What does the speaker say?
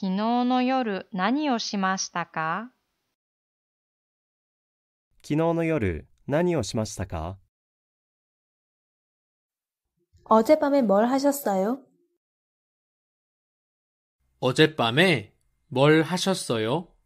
昨日の夜何をしましたか昨日の夜何をしましたか어젯밤에뭘하셨어요어젯밤에뭘하셨어요